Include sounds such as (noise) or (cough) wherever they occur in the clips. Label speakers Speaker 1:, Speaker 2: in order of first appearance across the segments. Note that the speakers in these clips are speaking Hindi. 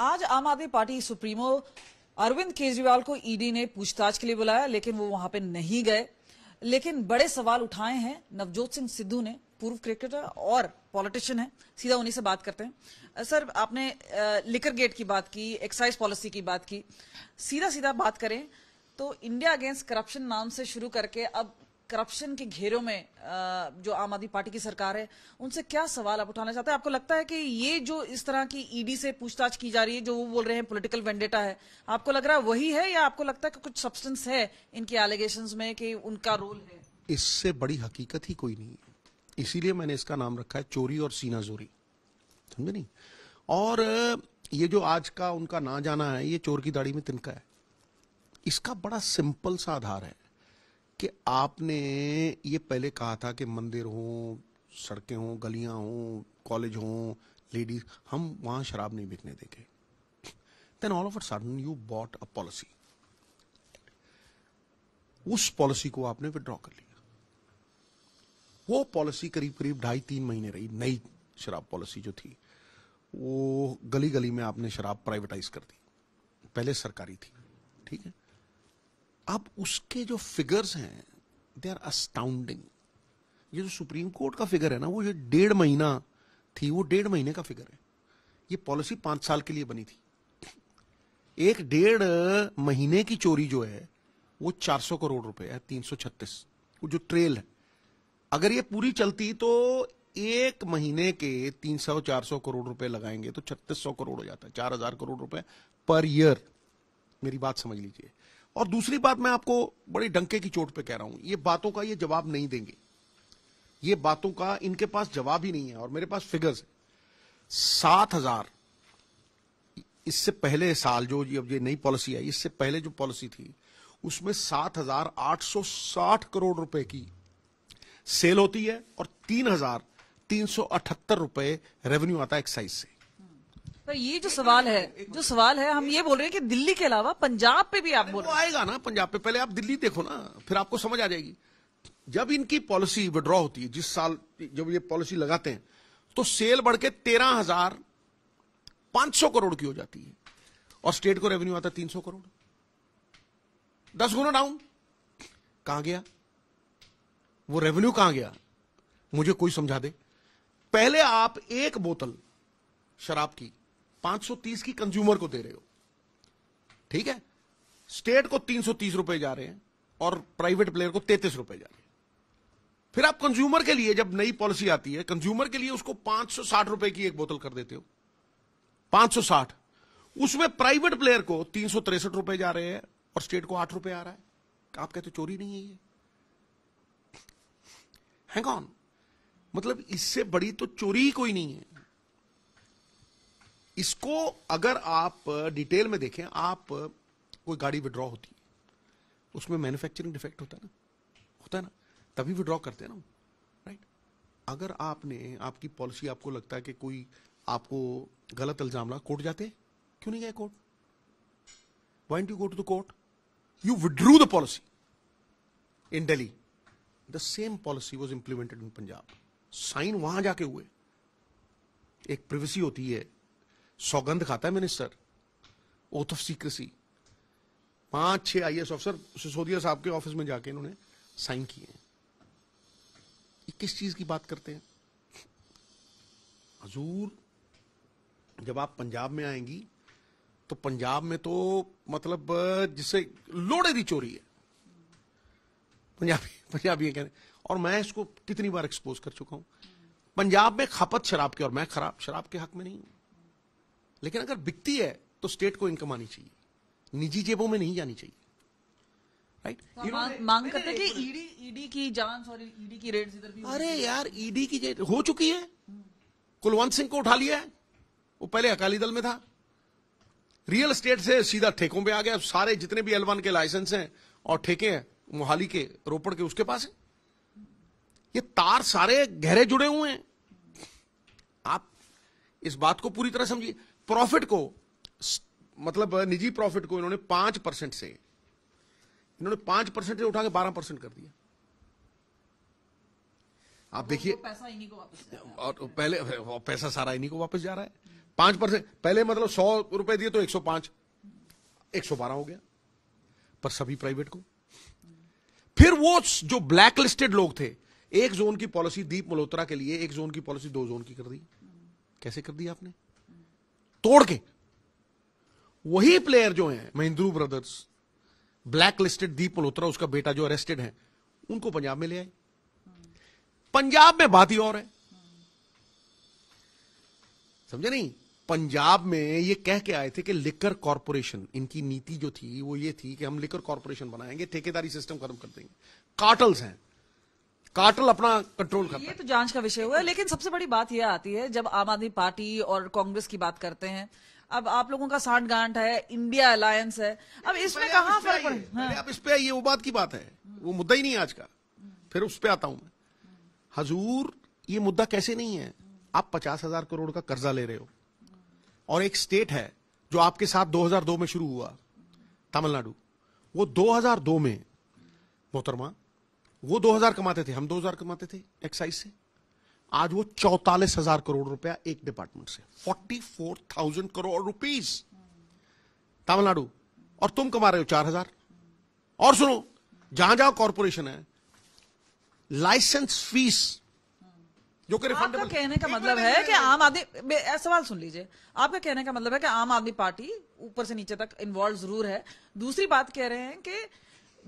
Speaker 1: आज आम आदमी पार्टी सुप्रीमो अरविंद केजरीवाल को ईडी ने पूछताछ के लिए बुलाया लेकिन वो वहां पे नहीं गए लेकिन बड़े सवाल उठाए हैं नवजोत सिंह सिद्धू ने पूर्व क्रिकेटर और पॉलिटिशियन है सीधा उन्हीं से बात करते हैं सर आपने लिकर गेट की बात की एक्साइज पॉलिसी की बात की सीधा सीधा बात करें तो इंडिया अगेंस्ट करप्शन नाम से शुरू करके अब करप्शन के घेरों में जो आम आदमी पार्टी की सरकार है उनसे क्या सवाल आप उठाना चाहते हैं आपको लगता है कि ये जो इस तरह की ईडी से पूछताछ की जा रही है जो वो बोल रहे हैं पॉलिटिकल वेंडेटा है आपको लग रहा है वही है या आपको लगता है कि कुछ सब्सटेंस है इनके एलिगेशन में कि उनका रोल है
Speaker 2: इससे बड़ी हकीकत ही कोई नहीं है इसीलिए मैंने इसका नाम रखा है चोरी और सीना जोरी समझे नहीं और ये जो आज का उनका ना जाना है ये चोर की दाढ़ी में तिनका है इसका बड़ा सिंपल सा आधार है कि आपने ये पहले कहा था कि मंदिर हो सड़कें हों गलियां हों कॉलेज हों लेडीज हम वहां शराब नहीं बिकने देंगे then all of a sudden you bought a policy उस पॉलिसी को आपने विड्रॉ कर लिया वो पॉलिसी करीब करीब ढाई तीन महीने रही नई शराब पॉलिसी जो थी वो गली गली में आपने शराब प्राइवेटाइज कर दी पहले सरकारी थी ठीक है अब उसके जो फिगर्स हैं दे आर अस्टाउंडिंग ये जो सुप्रीम कोर्ट का फिगर है ना वो जो डेढ़ महीना थी वो डेढ़ महीने का फिगर है ये पॉलिसी पांच साल के लिए बनी थी एक डेढ़ महीने की चोरी जो है वो 400 करोड़ रुपए है 336 वो जो ट्रेल है अगर ये पूरी चलती तो एक महीने के 300-400 करोड़ रुपए लगाएंगे तो 3600 करोड़ हो जाता है 4000 करोड़ रुपए पर ईयर मेरी बात समझ लीजिए और दूसरी बात मैं आपको बड़े डंके की चोट पे कह रहा हूं ये बातों का ये जवाब नहीं देंगे ये बातों का इनके पास जवाब ही नहीं है और मेरे पास फिगर्स सात हजार इससे पहले साल जो ये अब ये नई पॉलिसी आई इससे पहले जो पॉलिसी थी उसमें सात हजार आठ सौ साठ करोड़ रुपए की सेल होती है और तीन हजार तीन सौ अठहत्तर रुपए रेवेन्यू आता है एक्साइज से
Speaker 1: सर तो ये जो सवाल है जो सवाल है हम ये बोल रहे हैं कि दिल्ली के अलावा पंजाब पे भी आप बोल आएगा ना पंजाब पे पहले
Speaker 2: आप दिल्ली देखो ना फिर आपको समझ आ जाएगी जब इनकी पॉलिसी विड्रॉ होती है जिस साल जब ये पॉलिसी लगाते हैं तो सेल बढ़ के तेरह हजार पांच सौ करोड़ की हो जाती है और स्टेट को रेवेन्यू आता है तीन सौ करोड़ दस गुना डाउन कहां गया वो रेवेन्यू कहां गया मुझे कोई समझा दे पहले आप एक बोतल शराब की 530 की कंज्यूमर को दे रहे हो ठीक है स्टेट को 330 रुपए जा रहे हैं और प्राइवेट प्लेयर को तैतीस रुपए जा रहे हैं फिर आप कंज्यूमर के लिए जब नई पॉलिसी आती है कंज्यूमर के लिए उसको 560 रुपए की एक बोतल कर देते हो 560 उसमें प्राइवेट प्लेयर को तीन रुपए जा रहे हैं और स्टेट को आठ रुपए आ रहा है आप कहते चोरी नहीं है ये हैंग ऑन मतलब इससे बड़ी तो चोरी ही कोई नहीं है इसको अगर आप डिटेल में देखें आप कोई गाड़ी विड्रॉ होती है उसमें मैन्युफैक्चरिंग डिफेक्ट होता है ना होता है ना तभी विड्रॉ करते हैं ना राइट अगर आपने आपकी पॉलिसी आपको लगता है कि कोई आपको गलत इल्जाम लगा कोर्ट जाते क्यों नहीं गए court when you go to the court you withdrew the policy in Delhi the same policy was implemented in Punjab since वहां जाके हुए एक प्रिवेसी होती है सौगंध खाता है मिनिस्टर ओथ ऑफ सीक्रेसी पांच छह आई एस अफसर सिसोदिया साहब के ऑफिस में जाके इन्होंने साइन किए हैं किस चीज की बात करते हैं हजूर जब आप पंजाब में आएंगी तो पंजाब में तो मतलब जिसे लोड़े दी चोरी है पंजाबी पंजाबी कह रहे और मैं इसको कितनी बार एक्सपोज कर चुका हूं पंजाब में खपत शराब की और मैं खराब शराब के हक में नहीं हूं लेकिन अगर बिकती है तो स्टेट को इनकम आनी चाहिए निजी जेबों में नहीं जानी चाहिए राइट
Speaker 1: तो मांग, करते कि ईडी ईडी की जान सॉरी ईडी की रेड इधर भी अरे यार ईडी
Speaker 2: की हो चुकी है कुलवंत सिंह को उठा लिया है वो पहले अकाली दल में था रियल स्टेट से सीधा ठेकों पे आ गया सारे जितने भी एलवन के लाइसेंस हैं और ठेके हैं मोहाली के रोपड़ के उसके पास है ये तार सारे गहरे जुड़े हुए हैं आप इस बात को पूरी तरह समझिए प्रॉफिट को मतलब निजी प्रॉफिट को इन्होंने पांच परसेंट से इन्होंने पांच परसेंट से उठा के बारह परसेंट कर दिया आप देखिए और पहले पैसा सारा इन्हीं को वापस जा रहा है पांच परसेंट पहले मतलब सौ रुपए दिए तो एक सौ पांच एक सौ बारह हो गया पर सभी प्राइवेट को फिर वो जो ब्लैक लिस्टेड लोग थे एक जोन की पॉलिसी दीप मल्होत्रा के लिए एक जोन की पॉलिसी दो जोन की कर दी कैसे कर दी आपने तोड़ के वही प्लेयर जो है Mahindru brothers blacklisted Deep Malhotra उसका बेटा जो अरेस्टेड है उनको पंजाब में ले आए पंजाब में बात ही और है समझे नहीं पंजाब में ये कह के आए थे कि लिकर कॉरपोरेशन इनकी नीति जो थी वो ये थी कि हम लिकर कॉरपोरेशन बनाएंगे ठेकेदारी सिस्टम खत्म कर देंगे कार्टल्स हैं कार्टल अपना कंट्रोल करता है ये
Speaker 1: तो जांच का विषय हुआ है लेकिन सबसे बड़ी बात यह आती है जब आम आदमी पार्टी और कांग्रेस की बात करते हैं अब आप लोगों का सांठ गांठ है इंडिया अलायंस है अब इसमें कहाँ फर्क पड़े हाँ। इस पे ये वो
Speaker 2: बात की बात है वो मुद्दा ही नहीं आज का फिर उस पर आता हूं मैं हजूर ये मुद्दा कैसे नहीं है आप पचास हजार करोड़ का कर्जा ले रहे हो और एक स्टेट है जो आपके साथ 2002 में शुरू हुआ तमिलनाडु वो 2002 में मोहतरमा वो 2000 कमाते थे हम 2000 कमाते थे एक्साइज से आज वो चौतालीस हजार करोड़ रुपया एक डिपार्टमेंट से forty four thousand crore rupees Tamil Nadu और तुम कमा रहे हो चार हजार और सुनो जहां जहां कॉरपोरेशन है लाइसेंस फीस जो कि आपका कहने का मतलब है कि आम
Speaker 1: आदमी सवाल सुन लीजिए आपका कहने का मतलब है कि आम आदमी पार्टी ऊपर से नीचे तक इन्वॉल्व जरूर है दूसरी बात कह रहे हैं कि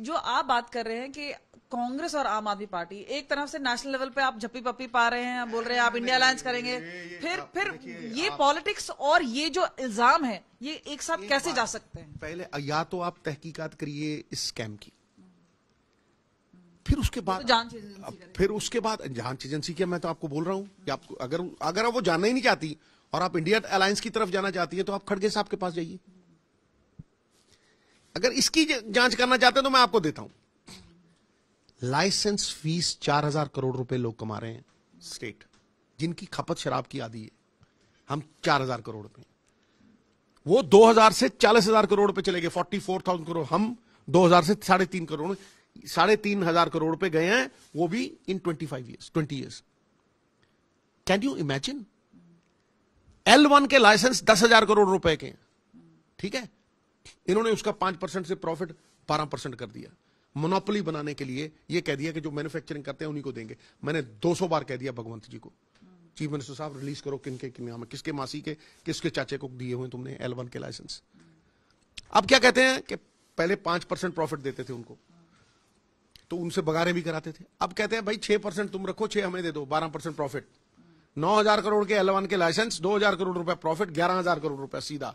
Speaker 1: जो आप बात कर रहे हैं कि कांग्रेस और आम आदमी पार्टी एक तरफ से नेशनल लेवल पे आप झप्पी पप्पी पा रहे हैं बोल रहे हैं आप इंडिया अलायंस करेंगे ये, ये, फिर फिर ये पॉलिटिक्स और ये जो इल्जाम है ये एक साथ कैसे जा सकते हैं
Speaker 2: पहले या तो आप तहकीकात करिए इस स्कैम की फिर उसके तो
Speaker 1: बाद तो
Speaker 2: फिर उसके बाद जांच एजेंसी की मैं तो आपको बोल रहा हूँ कि आप अगर अगर आप वो जानना ही नहीं चाहती और आप इंडिया अलायंस की तरफ जाना चाहती है तो आप खड़गे साहब के पास जाइए अगर इसकी जांच करना चाहते हैं तो मैं आपको देता हूं लाइसेंस फीस चार हजार करोड़ रुपए लोग कमा रहे हैं स्टेट जिनकी खपत शराब की आदि है हम चार हजार करोड़ रुपए वो दो हजार से चालीस हजार करोड़ रुपए चले गए फोर्टी फोर थाउजेंड करोड़ हम दो हजार से साढ़े तीन करोड़ साढ़े तीन हजार करोड़ रुपए गए हैं वो भी in twenty five years twenty years can you imagine L one के लाइसेंस दस हजार करोड़ रुपए के ठीक है इन्होंने उसका पांच परसेंट से प्रॉफिट बारह परसेंट कर दिया मोनोपोली बनाने के लिए ये कह दिया कि जो मैन्युफैक्चरिंग करते हैं उन्हीं को देंगे मैंने 200 बार कह दिया भगवंत जी को चीफ मिनिस्टर साहब रिलीज करो किनके किन नाम किसके मासी के किसके चाचे को दिए हुए तुमने एल के लाइसेंस अब क्या कहते हैं कि पहले पांच परसेंट प्रॉफिट देते थे उनको तो उनसे बगारे भी कराते थे अब कहते हैं भाई छह परसेंट तुम रखो छह हमें दे दो बारह परसेंट प्रॉफिट नौ हजार करोड़ के एलवन के लाइसेंस दो हजार करोड़ रुपए प्रॉफिट ग्यारह हजार करोड़ रुपए सीधा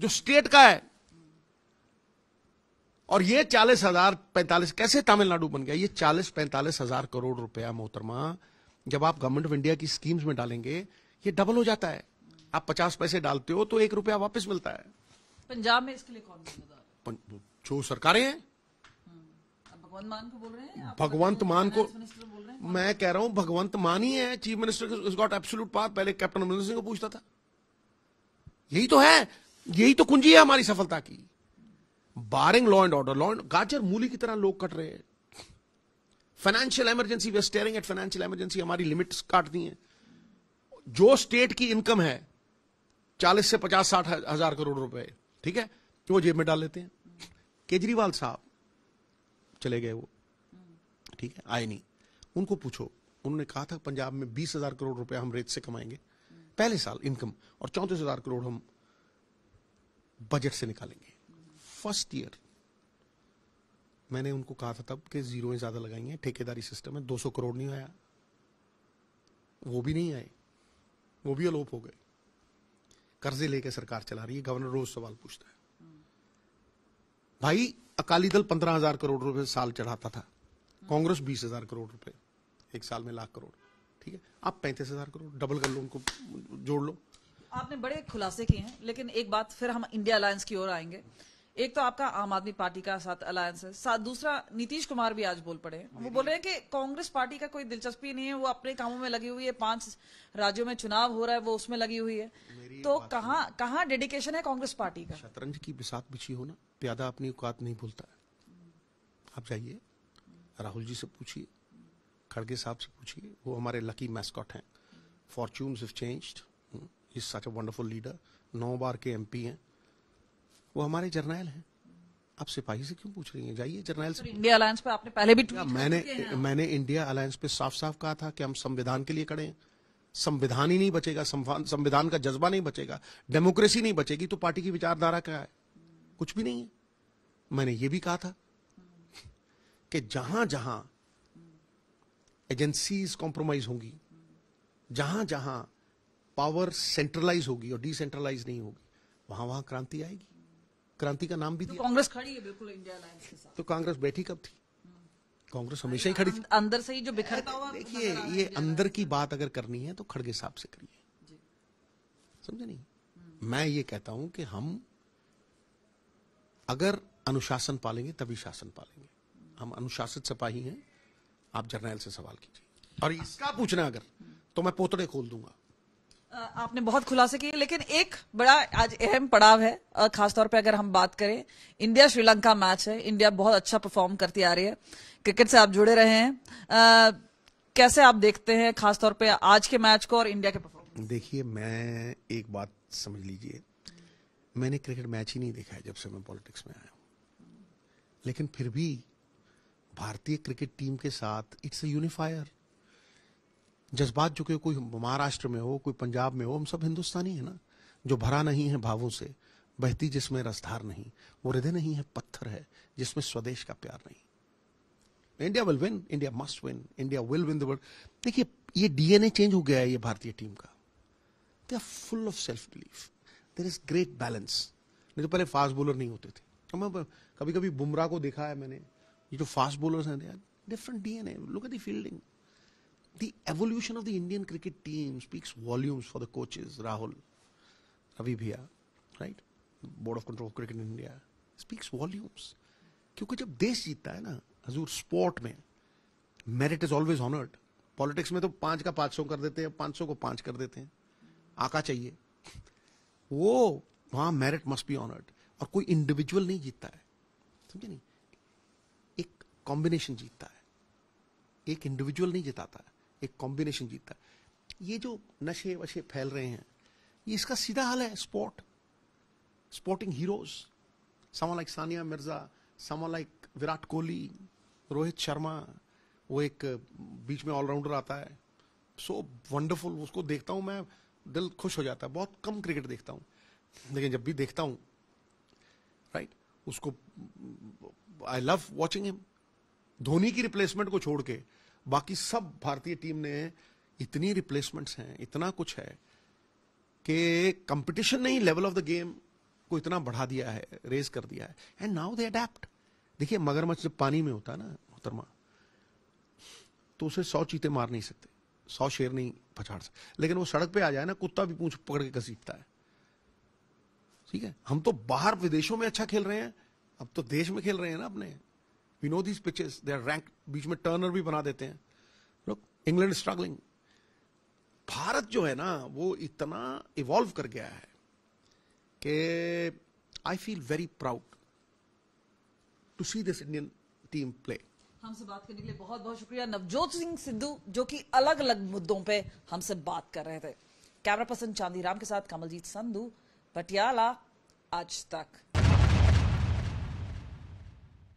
Speaker 2: जो स्टेट का है और ये चालीस हजार पैंतालीस कैसे तमिलनाडु बन गया ये चालीस पैंतालीस हजार करोड़ रुपया मोहतरमा जब आप गवर्नमेंट ऑफ इंडिया की स्कीम्स में डालेंगे ये डबल हो जाता है आप पचास पैसे डालते हो तो एक रुपया वापस मिलता है
Speaker 1: पंजाब में इसके लिए कौन
Speaker 2: जो सरकारें हैं हम्म।
Speaker 1: भगवंत मान को बोल
Speaker 2: रहे भगवंत मान को मैं कह रहा हूं भगवंत मान ही है चीफ मिनिस्टर पहले कैप्टन अमरिंदर सिंह को पूछता था यही तो है यही तो कुंजी है हमारी सफलता की barring law and order law and गाजर मूली की तरह लोग कट रहे हैं financial emergency we're staring at financial emergency हमारी लिमिट्स काट दी हैं जो स्टेट की इनकम है चालीस से पचास साठ हजार करोड़ रुपए ठीक है तो वो जेब में डाल लेते हैं केजरीवाल साहब चले गए वो ठीक है आए नहीं उनको पूछो उन्होंने कहा था पंजाब में बीस हजार करोड़ रुपए हम रेत से कमाएंगे पहले साल इनकम और चौंतीस हजार करोड़ हम बजट से निकालेंगे फर्स्ट ईयर मैंने उनको कहा था तब कि जीरो ज्यादा लगाई हैं ठेकेदारी सिस्टम है 200 करोड़ नहीं आया वो भी नहीं आए वो भी अलोप हो गए कर्जे लेके सरकार चला रही है गवर्नर रोज सवाल पूछता है भाई अकाली दल पंद्रह हजार करोड़ रुपए साल चढ़ाता था कांग्रेस बीस हजार करोड़ रुपए एक साल में लाख करोड़ ठीक है आप पैंतीस हजार करोड़ डबल कर लो उनको जोड़ लो
Speaker 1: आपने बड़े खुलासे किए हैं लेकिन एक बात फिर हम इंडिया अलायंस की ओर आएंगे एक तो आपका आम आदमी पार्टी का साथ अलायंस है साथ दूसरा नीतीश कुमार भी आज बोल पड़े वो बोल रहे हैं कि कांग्रेस पार्टी का कोई दिलचस्पी नहीं है वो अपने कामों में लगी हुई है पांच राज्यों में चुनाव हो रहा है वो उसमें लगी हुई है तो कहाँ कहाँ डेडिकेशन है कांग्रेस पार्टी का
Speaker 2: शतरंज की बिसात बिछी होना प्यादा अपनी औकात नहीं भूलता आप जाइए राहुल जी से पूछिए खड़गे साहब से पूछिए वो हमारे लकी मैस्कॉट हैं fortune have changed is such a wonderful leader नौ बार के एम हैं वो हमारे जर्नैल हैं आप सिपाही से क्यों पूछ रही हैं जाइए जर्नैल से
Speaker 1: इंडिया अलायंस पे आपने पहले भी मैंने
Speaker 2: मैंने इंडिया अलायंस पे साफ साफ कहा था कि हम संविधान के लिए खड़े हैं संविधान ही नहीं बचेगा संविधान का जज्बा नहीं बचेगा डेमोक्रेसी नहीं बचेगी तो पार्टी की विचारधारा क्या है कुछ भी नहीं है मैंने ये भी कहा था कि जहां जहां एजेंसीज कॉम्प्रोमाइज होंगी जहां जहां पावर सेंट्रलाइज होगी और डिसेंट्रलाइज नहीं होगी वहां वहां क्रांति आएगी क्रांति का नाम भी तो
Speaker 1: कांग्रेस खड़ी है बिल्कुल इंडिया के साथ
Speaker 2: तो कांग्रेस बैठी कब थी कांग्रेस हमेशा ही खड़ी थी
Speaker 1: अंदर से ही जो बिखर देखिए
Speaker 2: ये अंदर की बात अगर करनी है तो खड़गे साहब से करिए समझे नहीं मैं ये कहता हूं कि हम अगर अनुशासन पालेंगे तभी शासन पालेंगे हम अनुशासित सिपाही हैं आप जर्नैल से सवाल कीजिए और इसका पूछना अगर तो मैं पोतड़े खोल दूंगा
Speaker 1: आपने बहुत खुलासे किए लेकिन एक बड़ा आज अहम पड़ाव है खासतौर पे अगर हम बात करें इंडिया श्रीलंका मैच है इंडिया बहुत अच्छा परफॉर्म करती आ रही है क्रिकेट से आप जुड़े रहे हैं आ, कैसे आप देखते हैं खासतौर पे आज के मैच को और इंडिया के
Speaker 2: परफॉर्मेंस देखिए मैं एक बात समझ लीजिए मैंने क्रिकेट मैच ही नहीं देखा है जब से मैं पॉलिटिक्स में आया लेकिन फिर भी भारतीय क्रिकेट टीम के साथ इट्स अ यूनिफायर जज्बात जो कि कोई महाराष्ट्र में हो कोई पंजाब में हो हम सब हिंदुस्तानी है ना जो भरा नहीं है भावों से बहती जिसमें रसधार नहीं वो हृदय नहीं है पत्थर है जिसमें स्वदेश का प्यार नहीं India will win India must win India will win the world देखिए ये डीएनए चेंज हो गया है ये भारतीय टीम का they are full of self belief there is great balance नहीं तो पहले फास्ट बॉलर नहीं होते थे तो कभी कभी बुमराह को देखा है मैंने ये जो फास्ट बॉलर्स हैं different DNA look at the fielding The evolution of the Indian cricket team speaks volumes for the coaches, Rahul, Ravi Bhia, right? Board of Control of Cricket in India speaks volumes. क्योंकि जब देश जीतता है ना हजूर स्पोर्ट में merit is always honoured politics में तो पांच का पांच सौ कर देते हैं पांच सौ को पांच कर देते हैं आका चाहिए (laughs) वो वहां मेरिट मस्ट बी ऑनर्ड और कोई इंडिविजुअल नहीं जीतता है समझे नहीं एक कॉम्बिनेशन जीतता है एक इंडिविजुअल नहीं जिताता है एक कॉम्बिनेशन जीतता है ये जो नशे वशे फैल रहे हैं ये इसका सीधा हल है स्पोर्ट स्पोर्टिंग हीरोज समा लाइक सानिया मिर्जा समा लाइक विराट कोहली रोहित शर्मा वो एक बीच में ऑलराउंडर आता है सो so वंडरफुल उसको देखता हूँ मैं दिल खुश हो जाता है बहुत कम क्रिकेट देखता हूँ लेकिन जब भी देखता हूँ राइट उसको I love watching him Dhoni की रिप्लेसमेंट को छोड़ के बाकी सब भारतीय टीम ने इतनी रिप्लेसमेंट्स हैं इतना कुछ है कि कंपटीशन ने लेवल ऑफ द गेम को इतना बढ़ा दिया है रेज कर दिया है एंड नाउ दे अडेप्ट देखिए मगरमच्छ जब पानी में होता है ना मोहतरमा तो उसे सौ चीते मार नहीं सकते सौ शेर नहीं पछाड़ सकते लेकिन वो सड़क पे आ जाए ना कुत्ता भी पूछ पकड़ के घसीटता है ठीक है हम तो बाहर विदेशों में अच्छा खेल रहे हैं अब तो देश में खेल रहे हैं ना अपने we know these pitches they are rank बीच में टर्नर भी बना देते हैं लोग इंग्लैंड स्ट्रगलिंग भारत जो है ना वो इतना इवॉल्व कर गया है कि I feel very proud to see this Indian team play
Speaker 1: हमसे बात करने के लिए बहुत बहुत शुक्रिया नवजोत सिंह सिद्धू जो कि अलग अलग मुद्दों पे हमसे बात कर रहे थे कैमरा पर्सन चांदी राम के साथ कमलजीत संधू पटियाला आज तक